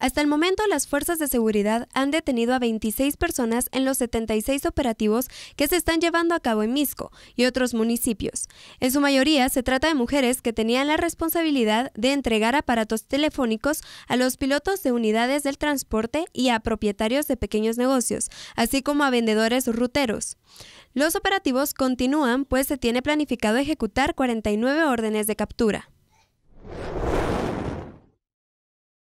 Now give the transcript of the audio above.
Hasta el momento, las fuerzas de seguridad han detenido a 26 personas en los 76 operativos que se están llevando a cabo en Misco y otros municipios. En su mayoría, se trata de mujeres que tenían la responsabilidad de entregar aparatos telefónicos a los pilotos de unidades del transporte y a propietarios de pequeños negocios, así como a vendedores ruteros. Los operativos continúan, pues se tiene planificado ejecutar 49 órdenes de captura.